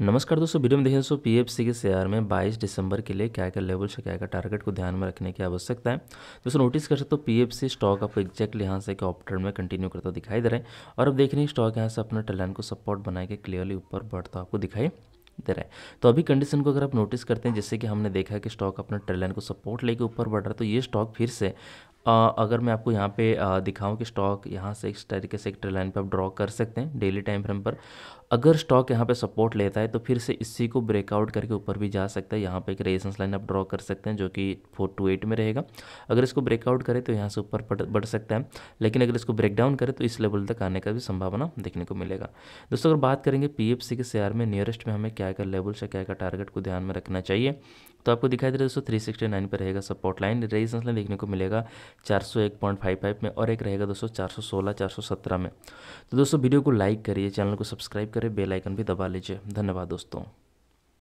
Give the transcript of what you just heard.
नमस्कार दोस्तों वीडियो में देखिए दोस्तों पीएफसी के शेयर में 22 दिसंबर के लिए क्या क्या लेवल से क्या क्या टारगेट को ध्यान में रखने की आवश्यकता है दोस्तों नोटिस कर सकते हो पीएफसी स्टॉक आपको एक्जैक्टली यहाँ से ऑप ट्रेंड में कंटिन्यू करता दिखाई दे रहा है और अब देख रहे हैं स्टॉक यहाँ से अपना टलान को सपोर्ट बना के क्लियरली ऊपर बढ़ता आपको दिखाई दे रहा है तो अभी कंडीशन को अगर आप नोटिस करते हैं जैसे कि हमने देखा कि स्टॉक अपना ट्रेलाइन को सपोर्ट लेके ऊपर बढ़ रहा है तो ये स्टॉक फिर से अगर मैं आपको यहाँ पे दिखाऊं कि स्टॉक यहाँ से इस तरीके से एक लाइन पर आप ड्रॉ कर सकते हैं डेली टाइम फ्रेम पर अगर स्टॉक यहाँ पे सपोर्ट लेता है तो फिर से इसी को ब्रेकआउट करके ऊपर भी जा सकता है यहाँ पे एक रेजेंस लाइन आप ड्रॉ कर सकते हैं जो कि फोर टू एट में रहेगा अगर इसको ब्रेकआउट करे तो यहाँ से ऊपर बढ़ सकता है लेकिन अगर इसको ब्रेकडाउन करे तो इस लेवल तक आने का भी संभावना देखने को मिलेगा दोस्तों अगर बात करेंगे पी के शेयर में नियरेस्ट में हमें क्या क्या लेवल्स या क्या क्या टारगेट को ध्यान में रखना चाहिए तो आपको दिखाई दे रहा है दोस्तों थ्री सिक्सटी नाइन पर रहेगा सपोर्ट लाइन रेजिस्टेंस लाइन देखने को मिलेगा चार सौ एक पॉइंट फाइव फाइव में और एक रहेगा दोस्तों चार सौ सोलह चार सौ सत्रह में तो दोस्तों वीडियो को लाइक करिए चैनल को सब्सक्राइब करें बेलाइकन भी दबा लीजिए धन्यवाद दोस्तों